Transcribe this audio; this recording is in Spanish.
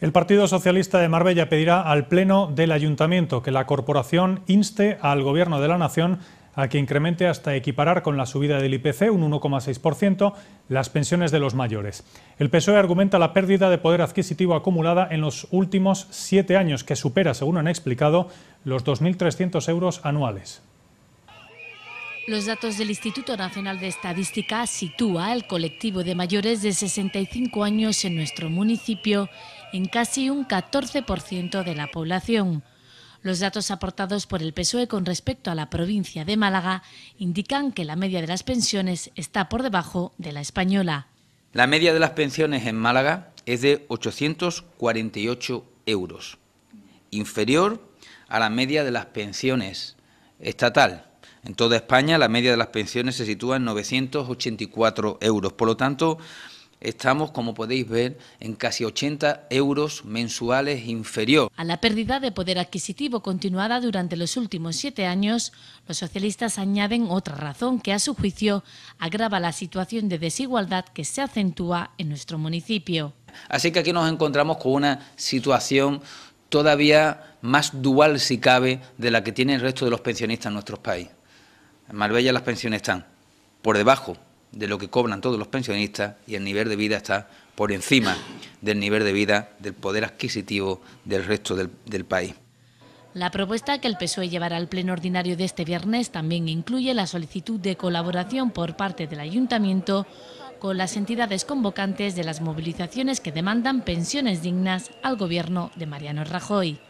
El Partido Socialista de Marbella pedirá al Pleno del Ayuntamiento que la corporación inste al Gobierno de la Nación a que incremente hasta equiparar con la subida del IPC, un 1,6%, las pensiones de los mayores. El PSOE argumenta la pérdida de poder adquisitivo acumulada en los últimos siete años, que supera, según han explicado, los 2.300 euros anuales. Los datos del Instituto Nacional de Estadística sitúa al colectivo de mayores de 65 años en nuestro municipio en casi un 14% de la población. Los datos aportados por el PSOE con respecto a la provincia de Málaga indican que la media de las pensiones está por debajo de la española. La media de las pensiones en Málaga es de 848 euros, inferior a la media de las pensiones estatal, en toda España la media de las pensiones se sitúa en 984 euros. Por lo tanto, Estamos, como podéis ver, en casi 80 euros mensuales inferior. A la pérdida de poder adquisitivo continuada durante los últimos siete años, los socialistas añaden otra razón que, a su juicio, agrava la situación de desigualdad que se acentúa en nuestro municipio. Así que aquí nos encontramos con una situación todavía más dual, si cabe, de la que tiene el resto de los pensionistas en nuestro país. En Marbella las pensiones están por debajo de lo que cobran todos los pensionistas y el nivel de vida está por encima del nivel de vida del poder adquisitivo del resto del, país. La propuesta que el PSOE llevará al pleno ordinario de este viernes también incluye la solicitud de colaboración por parte del ayuntamiento con las entidades convocantes de las movilizaciones que demandan pensiones dignas al gobierno de Mariano Rajoy.